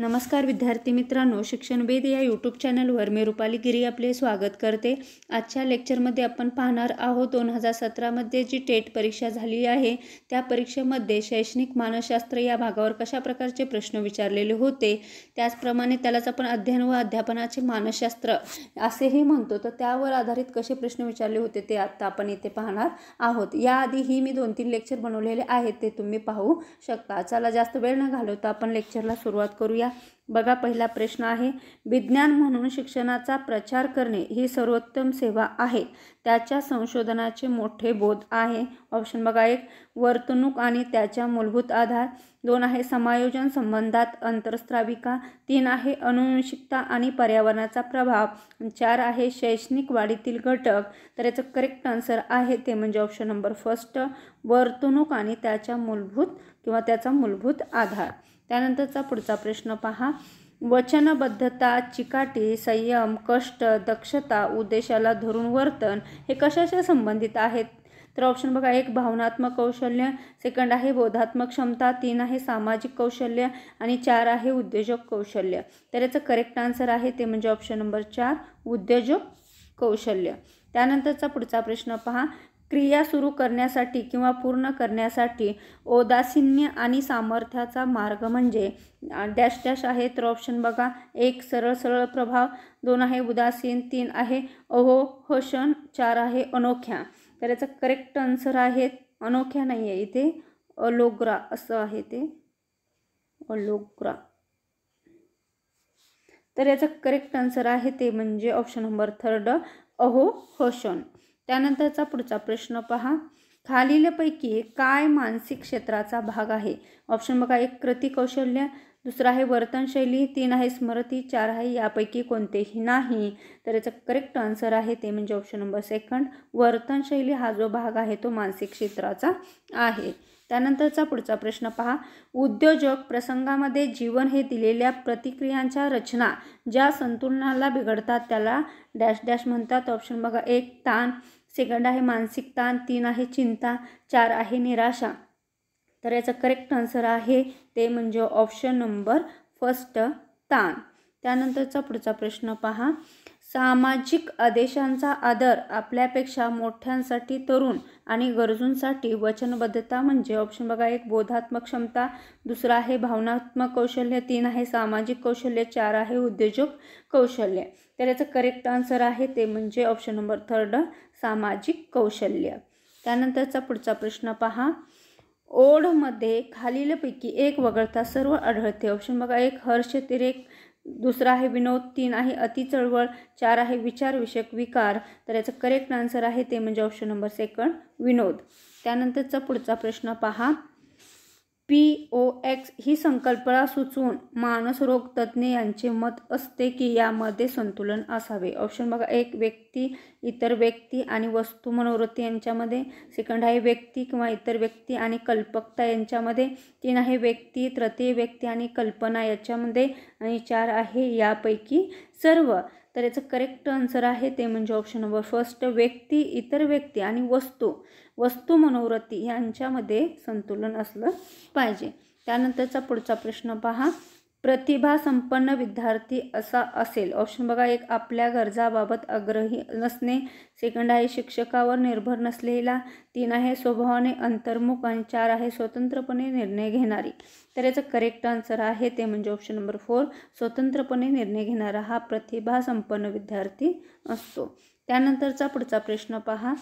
नमस्कार विद्यार्थी मित्रांनो शिक्षण वेद या यूट्यूब चॅनलवर मी रुपाली गिरी आपले स्वागत करते आजच्या लेक्चरमध्ये आपण पाहणार आहोत दोन हजार सतरामध्ये जी टेट परीक्षा झाली आहे त्या परीक्षेमध्ये शैक्षणिक मानसशास्त्र या भागावर कशा प्रकारचे प्रश्न विचारलेले होते त्याचप्रमाणे त्यालाच आपण अध्ययन व अध्यापनाचे मानसशास्त्र असेही म्हणतो तर त्यावर आधारित कसे प्रश्न विचारले होते ते आत्ता आपण इथे पाहणार आहोत याआधीही मी दोन तीन लेक्चर बनवलेले आहेत ते तुम्ही पाहू शकता चला जास्त वेळ न घालवता आपण लेक्चरला सुरुवात करूया करूया बघा पहिला प्रश्न आहे विज्ञान म्हणून शिक्षणाचा प्रचार करणे ही सर्वोत्तम सेवा आहे त्याच्या संशोधनाचे मोठे बोध आहे ऑप्शन बघा एक वर्तणूक आणि त्याच्या मूलभूत आधार दोन आहे समायोजन संबंधात अंतरस्त्राविका तीन आहे अनुवंशिकता आणि पर्यावरणाचा प्रभाव चार आहे शैक्षणिक वाढीतील घटक तर याचं करेक्ट आन्सर आहे ते म्हणजे ऑप्शन नंबर फर्स्ट वर्तणूक आणि त्याच्या मूलभूत किंवा त्याचा मूलभूत आधार त्यानंतरचा पुढचा प्रश्न पहा वचनबद्धता चिकाटी संयम कष्ट दक्षता उद्देशाला धरून वर्तन हे कशाशी संबंधित आहेत तर ऑप्शन बघा एक भावनात्मक कौशल्य सेकंड आहे बोधात्मक क्षमता तीन आहे सामाजिक कौशल्य आणि चार आहे उद्योजक कौशल्य तर याचं करेक्ट आन्सर आहे ते म्हणजे ऑप्शन नंबर चार उद्योजक कौशल्य त्यानंतरचा पुढचा प्रश्न पहा क्रिया सुरू करण्यासाठी किंवा पूर्ण करण्यासाठी ओदासीन्य आणि सामर्थ्याचा मार्ग म्हणजे डॅश डॅश आहे तर ऑप्शन बघा एक सरळ सरळ प्रभाव दोन आहे उदासीन तीन आहे अहो हशन हो, चार आहे अनोख्या तर याचा करेक्ट आन्सर आहे अनोख्या नाही आहे इथे अलोग्रा असं आहे ते अलोग्रा तर याचा करेक्ट आन्सर आहे ते म्हणजे ऑप्शन नंबर थर्ड अहो हशन हो, त्यानंतरचा पुढचा प्रश्न पहा खालीलपैकी काय मानसिक क्षेत्राचा भाग आहे ऑप्शन बघा एक कृती कौशल्य दुसरं आहे वर्तनशैली तीन आहे स्मृती चार आहे यापैकी कोणतेही नाही तर याचं करेक्ट आन्सर आहे ते म्हणजे ऑप्शन नंबर सेकंड वर्तनशैली हा जो भाग आहे तो मानसिक क्षेत्राचा आहे त्यानंतरचा पुढचा प्रश्न पहा उद्योजक प्रसंगामध्ये जीवन हे दिलेल्या प्रतिक्रियांच्या रचना ज्या संतुलनाला बिघडतात त्याला डॅश डॅश म्हणतात ऑप्शन बघा एक ताण सेकंड आहे मानसिक ताण तीन आहे चिंता चार आहे निराशा तर याचा करेक्ट आन्सर आहे ते म्हणजे ऑप्शन नंबर फर्स्ट ताण त्यानंतरचा पुढचा प्रश्न पहा सामाजिक आदेशांचा आदर आपल्यापेक्षा मोठ्यांसाठी तरुण आणि गरजूंसाठी वचनबद्धता म्हणजे ऑप्शन बघा एक बोधात्मक क्षमता दुसरा आहे भावनात्मक कौशल्य तीन आहे सामाजिक कौशल्य चार आहे उद्योजक कौशल्य तर याचं करेक्ट आन्सर आहे ते म्हणजे ऑप्शन नंबर थर्ड सामाजिक कौशल्य त्यानंतरचा पुढचा प्रश्न पहा ओढमध्ये खालीलपैकी एक वगळता सर्व आढळते ऑप्शन बघा एक हर्ष तिरेक दुसरा आहे विनोद तीन आहे अति चळवळ चार आहे विचारविषयक विकार तर याचं करेक्ट आन्सर आहे ते म्हणजे ऑप्शन नंबर सेकंड विनोद त्यानंतरचा पुढचा प्रश्न पहा पी ओ एक्स ही संकल्पना सुचवून मानसरोग तज्ज्ञ यांचे मत असते की यामध्ये संतुलन असावे ऑप्शन बघा एक व्यक्ती इतर व्यक्ती आणि वस्तू मनोवृत्ती यांच्यामध्ये सेकंड आहे व्यक्ती किंवा इतर व्यक्ती आणि कल्पकता यांच्यामध्ये तीन आहे व्यक्ती तृतीय व्यक्ती आणि कल्पना याच्यामध्ये आणि चार आहे यापैकी सर्व तर याचं करेक्ट आन्सर आहे ते म्हणजे ऑप्शन नंबर फर्स्ट व्यक्ती इतर व्यक्ती आणि वस्तू वस्तू मनोवृत्ती यांच्यामध्ये संतुलन असलं पाहिजे त्यानंतरचा पुढचा प्रश्न पहा प्रतिभा संपन्न विद्यार्थी असा असेल ऑप्शन बघा एक आपल्या गरजाबाबत आग्रही नसणे सेकंड आहे शिक्षकावर निर्भर नसलेला तीन आहे स्वभावाने अंतर्मुख आणि चार आहे स्वतंत्रपणे निर्णय घेणारी तर याचं करेक्ट आन्सर आहे ते म्हणजे ऑप्शन नंबर फोर स्वतंत्रपणे निर्णय घेणारा हा प्रतिभा संपन्न विद्यार्थी असतो त्यानंतरचा पुढचा प्रश्न पहा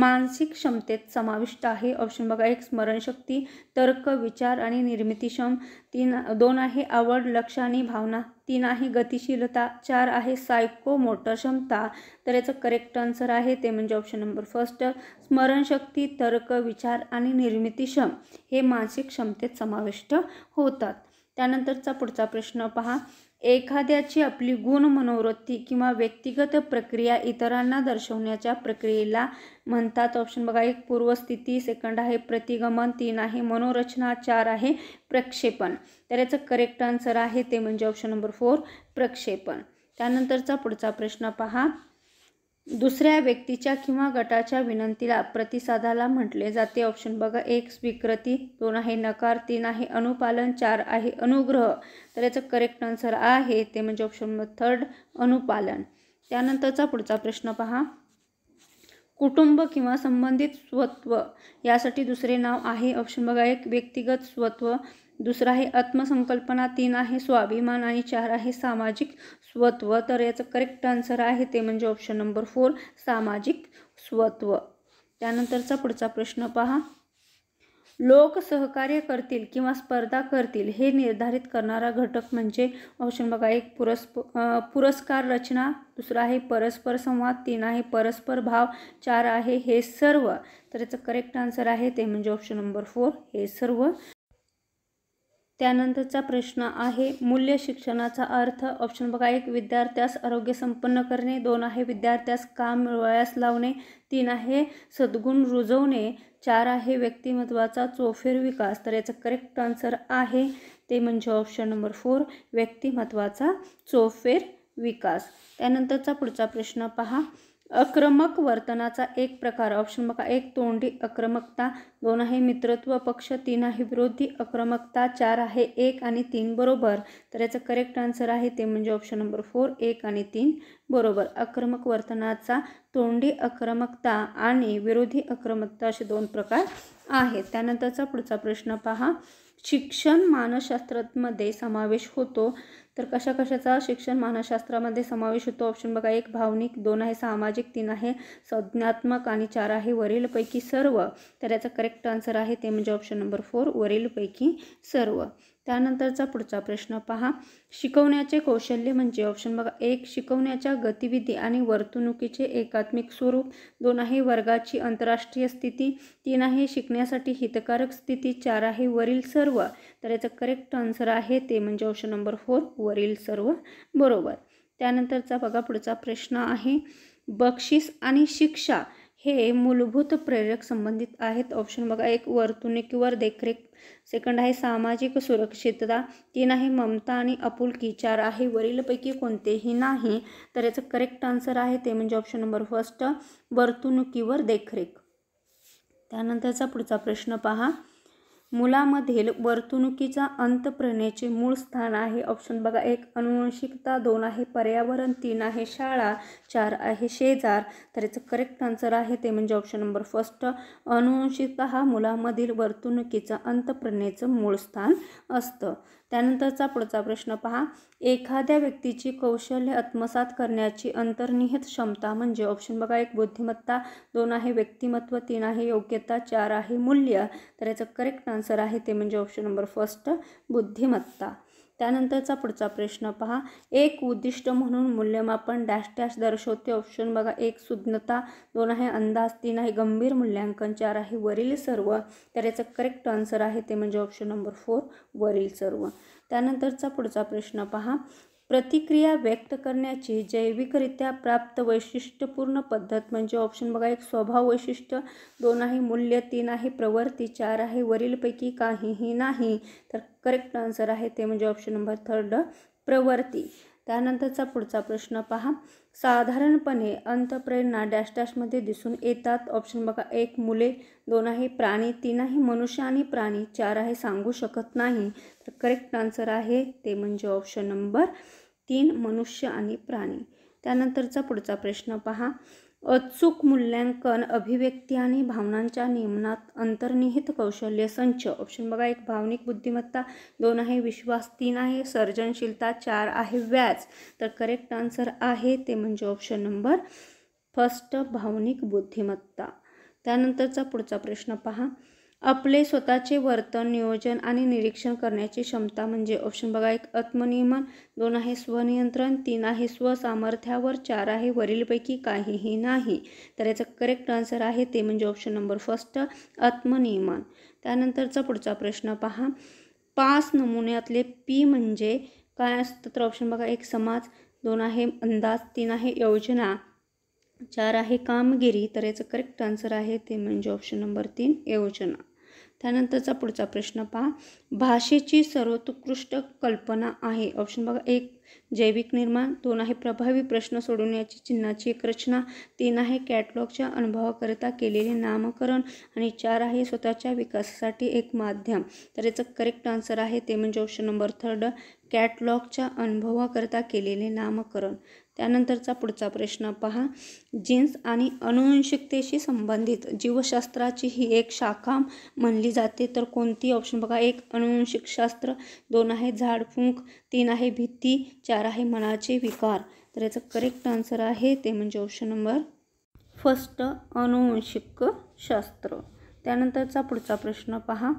मानसिक क्षमतेत समाविष्ट आहे ऑप्शन बघा एक स्मरणशक्ती तर्क विचार आणि निर्मितीक्षम तीन दोन आहे आवड लक्ष आणि भावना तीन आहे गतिशीलता चार आहे सायको मोटर क्षमता तर याचं करेक्ट आन्सर आहे ते म्हणजे ऑप्शन नंबर फर्स्ट स्मरणशक्ती तर्क विचार आणि निर्मितीक्षम हे मानसिक क्षमतेत समाविष्ट होतात त्यानंतरचा पुढचा प्रश्न पहा एखाद्याची आपली गुण मनोवृत्ती किंवा व्यक्तिगत प्रक्रिया इतरांना दर्शवण्याच्या प्रक्रियेला म्हणतात ऑप्शन बघा एक पूर्वस्थिती सेकंड आहे प्रतिगमन तीन आहे मनोरचना चार आहे प्रक्षेपण तर याचं करेक्ट आन्सर आहे ते म्हणजे ऑप्शन नंबर फोर प्रक्षेपण त्यानंतरचा पुढचा प्रश्न पहा दुसऱ्या व्यक्तीच्या किंवा गटाच्या विनंतीला प्रतिसादाला म्हटले जाते ऑप्शन बघा एक स्वीकृती दोन आहे नकार तीन आहे अनुपालन चार आहे अनुग्रह तर याचं करेक्ट आन्सर आहे ते म्हणजे ऑप्शन नंबर थर्ड अनुपालन त्यानंतरचा पुढचा प्रश्न पहा कुटुंब किंवा संबंधित स्वत्व यासाठी दुसरे नाव आहे ऑप्शन बघा एक व्यक्तिगत स्वत्व दुसरा आहे आत्मसंकल्पना तीन आहे स्वाभिमान आणि चार आहे सामाजिक स्वत्व तर याचं करेक्ट आन्सर आहे ते म्हणजे ऑप्शन नंबर फोर सामाजिक स्वत्व त्यानंतरचा पुढचा प्रश्न पहा लोक सहकार्य करतील किंवा स्पर्धा करतील हे निर्धारित करणारा घटक म्हणजे ऑप्शन बघा एक पुरस्प पुरस्कार रचना दुसरा आहे परस्पर संवाद तीन आहे परस्पर भाव चार आहे हे सर्व तर याचं करेक्ट आन्सर आहे ते म्हणजे ऑप्शन नंबर फोर हे सर्व त्यानंतरचा प्रश्न आहे मूल्य शिक्षणाचा अर्थ ऑप्शन बघा एक विद्यार्थ्यास आरोग्य संपन्न करणे दोन आहे विद्यार्थ्यास काम मिळवायास लावणे तीन आहे सद्गुण रुजवणे चार आहे व्यक्तिमत्वाचा चोफेर विकास तर याचा करेक्ट आन्सर आहे ते म्हणजे ऑप्शन नंबर फोर व्यक्तिमत्वाचा चोफेर विकास त्यानंतरचा पुढचा प्रश्न पहा आक्रमक वर्तनाचा एक प्रकार ऑप्शन बघा एक तोंडी आक्रमकता दोन आहे मित्रत्व पक्ष तीन आहे विरोधी आक्रमकता चार आहे एक आणि तीन बरोबर तर याचं करेक्ट आन्सर आहे ते म्हणजे ऑप्शन नंबर फोर एक आणि तीन बरोबर आक्रमक वर्तनाचा तोंडी आक्रमकता आणि विरोधी आक्रमकता असे दोन प्रकार आहेत त्यानंतरचा पुढचा प्रश्न पहा शिक्षण मानसशास्त्रामध्ये समावेश होतो तर कशा कशाचा शिक्षण मानसशास्त्रामध्ये समावेश होतो ऑप्शन बघा एक भावनिक दोन आहे सामाजिक तीन आहे संज्ञात्मक आणि चार आहे वरीलपैकी सर्व तर याचा करेक्ट आन्सर आहे ते म्हणजे ऑप्शन नंबर फोर वरीलपैकी सर्व त्यानंतरचा पुढचा प्रश्न पहा शिकवण्याचे कौशल्य म्हणजे ऑप्शन बघा एक शिकवण्याच्या गतिविधी आणि वर्तणुकीचे एकात्मिक स्वरूप दोन आहे वर्गाची आंतरराष्ट्रीय स्थिती तीन आहे शिकण्यासाठी हितकारक स्थिती चार आहे वरील सर्व तर याचं करेक्ट आन्सर आहे ते म्हणजे ऑप्शन नंबर फोर वरील सर्व बरोबर त्यानंतरचा बघा पुढचा प्रश्न आहे बक्षीस आणि शिक्षा हे मूलभूत प्रेरक संबंधित आहेत ऑप्शन बघा एक वर्तणुकीवर देखरेख सेकंड आहे सामाजिक सुरक्षितता तीन आहे ममता आणि अपुलकी चार आहे वरीलपैकी कोणतेही नाही तर याचं करेक्ट आन्सर आहे ते म्हणजे ऑप्शन नंबर फर्स्ट वर्तणुकीवर देखरेख त्यानंतरचा पुढचा प्रश्न पहा मुलामधील वर्तणुकीचा अंत मूळ स्थान आहे ऑप्शन बघा एक अनुवंशिकता दोन आहे पर्यावरण तीन आहे शाळा चार आहे शेजार तर याचं करेक्ट आन्सर आहे ते म्हणजे ऑप्शन नंबर फर्स्ट अनुवंशिकता हा मुलामधील वर्तणुकीचा अंत मूळ स्थान असतं त्यानंतरचा पुढचा प्रश्न पहा एखाद्या व्यक्तीची कौशल्य आत्मसात करण्याची अंतर्निहित क्षमता म्हणजे ऑप्शन बघा एक बुद्धिमत्ता दोन आहे व्यक्तिमत्व तीन आहे योग्यता चार आहे मूल्य तर याचं करेक्ट आन्सर आहे ते म्हणजे ऑप्शन नंबर फर्स्ट बुद्धिमत्ता त्यानंतरचा पुढचा प्रश्न पहा एक उद्दिष्ट म्हणून मूल्यमापन डॅश डॅश दर्शवते ऑप्शन बघा एक सुज्ञता दोन आहे अंदाज तीन आहे गंभीर मूल्यांकन चार आहे वरील सर्व तर याचं करेक्ट आन्सर आहे ते म्हणजे ऑप्शन नंबर फोर वरील सर्व त्यानंतरचा पुढचा प्रश्न पहा प्रतिक्रिया व्यक्त करण्याची जैविकरित्या प्राप्त वैशिष्ट्यपूर्ण पद्धत म्हणजे ऑप्शन बघा एक स्वभाव वैशिष्ट्य दोन आहे मूल्य तीन आहे प्रवृत्ती चार आहे वरीलपैकी काहीही नाही तर करेक्ट आन्सर आहे ते म्हणजे ऑप्शन नंबर थर्ड प्रवृत्ती त्यानंतरचा पुढचा प्रश्न पहा साधारणपणे अंतप्रेरणा डॅश डॅशमध्ये दिसून येतात ऑप्शन बघा एक मुले दोन आहे प्राणी तीन आहे मनुष्य आणि प्राणी चार आहे सांगू शकत नाही तर करेक्ट आन्सर आहे ते म्हणजे ऑप्शन नंबर तीन मनुष्य आणि प्राणी त्यानंतरचा पुढचा प्रश्न पहा अचूक मूल्यांकन अभिव्यक्ती आणि भावनांच्या नियमनात अंतर्निहित कौशल्य संच ऑप्शन बघा एक भावनिक बुद्धिमत्ता दोन आहे विश्वास तीन आहे सर्जनशीलता चार आहे व्याज तर करेक्ट आन्सर आहे ते म्हणजे ऑप्शन नंबर फर्स्ट भावनिक बुद्धिमत्ता त्यानंतरचा पुढचा प्रश्न पहा आपले स्वतःचे वर्तन नियोजन आणि निरीक्षण करण्याची क्षमता म्हणजे ऑप्शन बघा एक आत्मनियमन दोन आहे स्वनियंत्रण तीन आहे स्वसामर्थ्यावर चार आहे वरीलपैकी काहीही नाही तर याचा करेक्ट आन्सर आहे ते म्हणजे ऑप्शन नंबर फर्स्ट आत्मनियमन त्यानंतरचा पुढचा प्रश्न पहा पाच नमुन्यातले पी म्हणजे काय असतं तर ऑप्शन बघा एक समाज दोन आहे अंदाज तीन आहे योजना चार आहे कामगिरी तर याचं करेक्ट आन्सर आहे ते म्हणजे ऑप्शन नंबर तीन योजना त्यानंतरचा पुढचा प्रश्न पहा भाषेची सर्वोत्कृष्ट कल्पना आहे ऑप्शन बघा एक जैविक निर्माण दोन आहे प्रभावी प्रश्न सोडवण्याची चिन्हाची एक रचना तीन आहे कॅटलॉगच्या अनुभवाकरिता केलेले नामकरण आणि चार आहे स्वतःच्या विकासासाठी एक माध्यम तर याचं करेक्ट आन्सर आहे ते म्हणजे ऑप्शन नंबर थर्ड कॅटलॉगच्या अनुभवाकरिता केलेले नामकरण त्यानंतरचा पुढचा प्रश्न पहा जीन्स आणि अनुवंशिकतेशी संबंधित जीवशास्त्राची ही एक शाखा म्हणली जाते तर कोणती ऑप्शन बघा एक अनुवंशिकशास्त्र दोन आहे झाडफूंक तीन आहे भीती चार आहे मनाचे विकार तर याचा करेक्ट आन्सर आहे ते म्हणजे ऑप्शन नंबर फर्स्ट अनुवंशिक शास्त्र त्यानंतरचा पुढचा प्रश्न पहा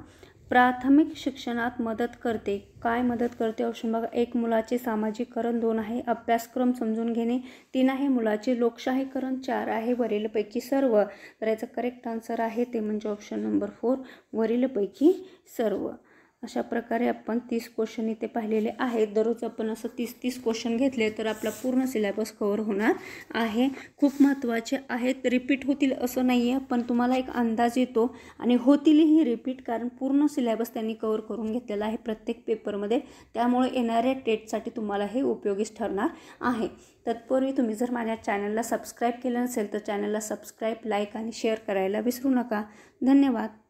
प्राथमिक शिक्षणात मदत करते काय मदत करते ऑप्शन बघा एक मुलाचे सामाजिकरण दोन आहे अभ्यासक्रम समजून घेणे तीन आहे मुलाचे लोकशाहीकरण चार आहे वरीलपैकी सर्व तर याचा करेक्ट आन्सर आहे ते म्हणजे ऑप्शन नंबर फोर वरीलपैकी सर्व अशा प्रकारे आपण तीस क्वेश्चन इथे पाहिलेले आहेत दररोज आपण असं तीस तीस क्वेश्चन घेतले तर आपला पूर्ण सिलेबस कवर होणार आहे खूप महत्त्वाचे आहेत रिपीट होतील असं नाही आहे पण तुम्हाला एक अंदाज येतो आणि होतीलही रिपीट कारण पूर्ण सिलेबस त्यांनी कवर करून घेतलेला आहे प्रत्येक पेपरमध्ये त्यामुळे येणाऱ्या टेटसाठी तुम्हाला हे उपयोगीच ठरणार आहे तत्पूर्वी तुम्ही जर माझ्या चॅनलला सबस्क्राईब केलं नसेल तर चॅनलला सबस्क्राईब लाईक आणि शेअर करायला विसरू नका धन्यवाद